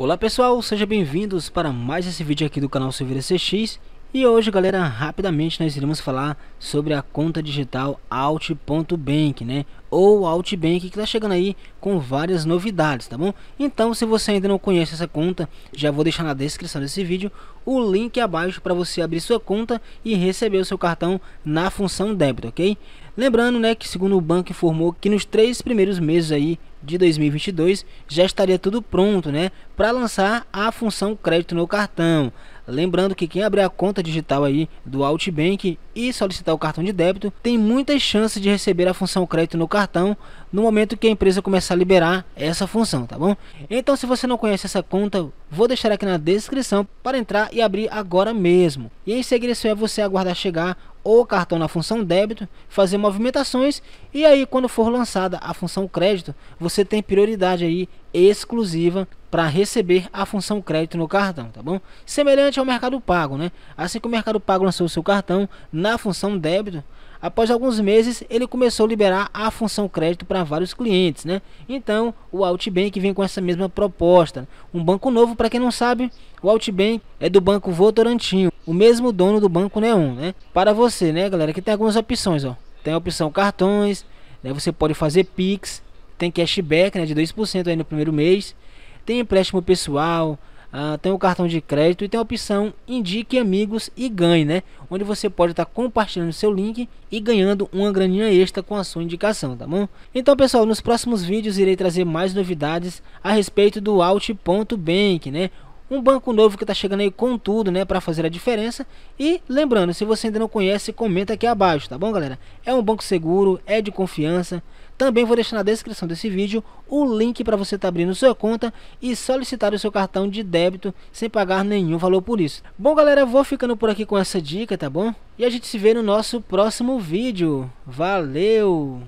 Olá pessoal, sejam bem-vindos para mais esse vídeo aqui do canal Silveira CX e hoje galera, rapidamente nós iremos falar sobre a conta digital Alt.bank, né? Ou Altbank que está chegando aí com várias novidades, tá bom? Então se você ainda não conhece essa conta, já vou deixar na descrição desse vídeo o link abaixo para você abrir sua conta e receber o seu cartão na função débito, ok? Lembrando, né, que segundo o banco informou que nos três primeiros meses aí de 2022 já estaria tudo pronto, né, para lançar a função crédito no cartão. Lembrando que quem abrir a conta digital aí do Altibank e solicitar o cartão de débito, tem muitas chances de receber a função crédito no cartão no momento que a empresa começar a liberar essa função, tá bom? Então, se você não conhece essa conta, vou deixar aqui na descrição para entrar e abrir agora mesmo. E em seguida, é você aguardar chegar o cartão na função débito, fazer movimentações e aí quando for lançada a função crédito, você tem prioridade aí exclusiva para receber a função crédito no cartão, tá bom? Semelhante ao Mercado Pago, né? Assim que o Mercado Pago lançou o seu cartão na função débito, após alguns meses ele começou a liberar a função crédito para vários clientes, né? Então, o Altbank vem com essa mesma proposta, um banco novo, para quem não sabe, o Altbank é do Banco Votorantim, o mesmo dono do Banco Neon, né? Para você, né, galera, que tem algumas opções, ó. Tem a opção cartões, né? Você pode fazer Pix, tem cashback né, de 2% aí no primeiro mês, tem empréstimo pessoal, uh, tem o cartão de crédito e tem a opção indique amigos e ganhe, né? Onde você pode estar tá compartilhando seu link e ganhando uma graninha extra com a sua indicação, tá bom? Então, pessoal, nos próximos vídeos irei trazer mais novidades a respeito do Alt.bank, né? um banco novo que está chegando aí com tudo, né, para fazer a diferença. E lembrando, se você ainda não conhece, comenta aqui abaixo, tá bom, galera? É um banco seguro, é de confiança. Também vou deixar na descrição desse vídeo o link para você estar tá abrindo sua conta e solicitar o seu cartão de débito sem pagar nenhum valor por isso. Bom, galera, vou ficando por aqui com essa dica, tá bom? E a gente se vê no nosso próximo vídeo. Valeu!